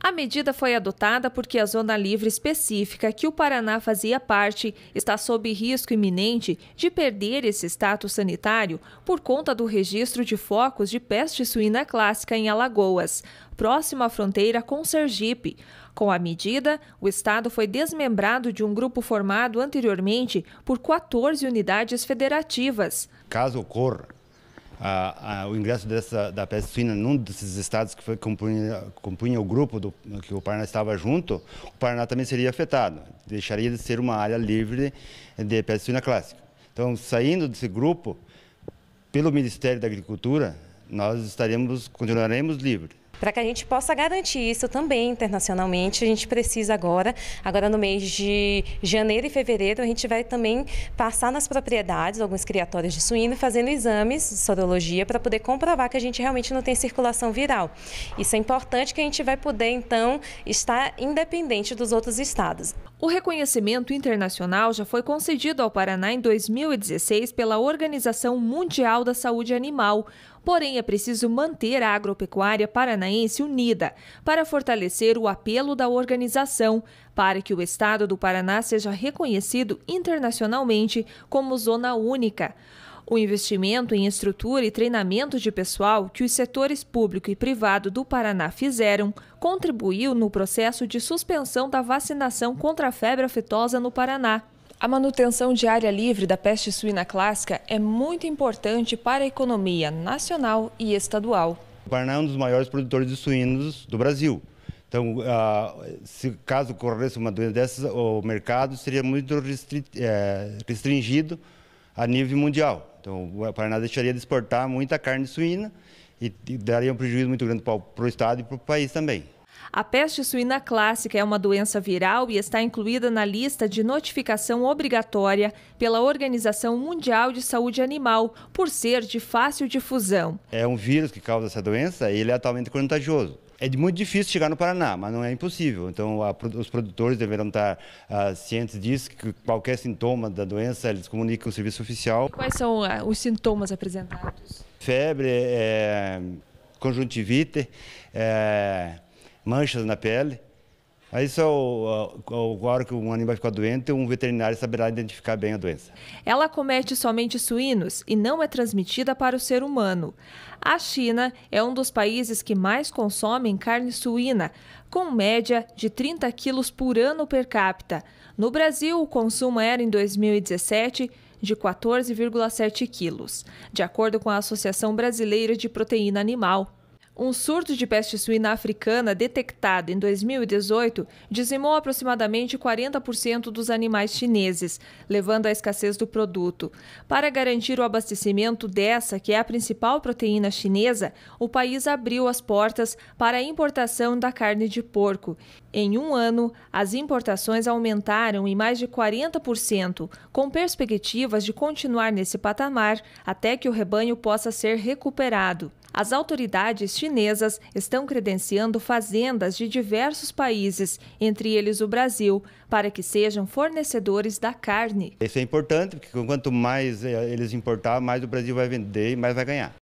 A medida foi adotada porque a zona livre específica que o Paraná fazia parte está sob risco iminente de perder esse status sanitário por conta do registro de focos de peste suína clássica em Alagoas, próxima à fronteira com Sergipe. Com a medida, o estado foi desmembrado de um grupo formado anteriormente por 14 unidades federativas. Caso ocorra a, a, o ingresso dessa, da peste suína num desses estados que foi, compunha, compunha o grupo do, que o Paraná estava junto, o Paraná também seria afetado, deixaria de ser uma área livre de peste suína clássica. Então, saindo desse grupo, pelo Ministério da Agricultura, nós estaremos, continuaremos livres. Para que a gente possa garantir isso também internacionalmente, a gente precisa agora, agora no mês de janeiro e fevereiro, a gente vai também passar nas propriedades, alguns criatórios de suíno, fazendo exames de sorologia para poder comprovar que a gente realmente não tem circulação viral. Isso é importante que a gente vai poder, então, estar independente dos outros estados. O reconhecimento internacional já foi concedido ao Paraná em 2016 pela Organização Mundial da Saúde Animal. Porém, é preciso manter a agropecuária paranaense unida para fortalecer o apelo da organização para que o estado do Paraná seja reconhecido internacionalmente como zona única. O investimento em estrutura e treinamento de pessoal que os setores público e privado do Paraná fizeram contribuiu no processo de suspensão da vacinação contra a febre aftosa no Paraná. A manutenção de área livre da peste suína clássica é muito importante para a economia nacional e estadual. O Paraná é um dos maiores produtores de suínos do Brasil. Então, ah, se caso ocorresse uma doença dessas, o mercado seria muito eh, restringido a nível mundial. Então, o Paraná deixaria de exportar muita carne suína e daria um prejuízo muito grande para o Estado e para o país também. A peste suína clássica é uma doença viral e está incluída na lista de notificação obrigatória pela Organização Mundial de Saúde Animal, por ser de fácil difusão. É um vírus que causa essa doença e ele é atualmente contagioso. É muito difícil chegar no Paraná, mas não é impossível. Então, a, os produtores deverão estar a, ah, cientes disso, que qualquer sintoma da doença eles comunicam o serviço oficial. Quais são a, ah, os sintomas apresentados? Febre, é, conjuntivite, é, manchas na pele. Aí só agora que um animal ficar doente, um veterinário saberá identificar bem a doença. Ela comete somente suínos e não é transmitida para o ser humano. A China é um dos países que mais consomem carne suína, com média de 30 quilos por ano per capita. No Brasil, o consumo era em 2017 de 14,7 quilos, de acordo com a Associação Brasileira de Proteína Animal. Um surto de peste suína africana detectado em 2018 dizimou aproximadamente 40% dos animais chineses, levando à escassez do produto. Para garantir o abastecimento dessa, que é a principal proteína chinesa, o país abriu as portas para a importação da carne de porco. Em um ano, as importações aumentaram em mais de 40%, com perspectivas de continuar nesse patamar até que o rebanho possa ser recuperado. As autoridades chinesas estão credenciando fazendas de diversos países, entre eles o Brasil, para que sejam fornecedores da carne. Isso é importante, porque quanto mais eh, eles importar, mais o Brasil vai vender e mais vai ganhar.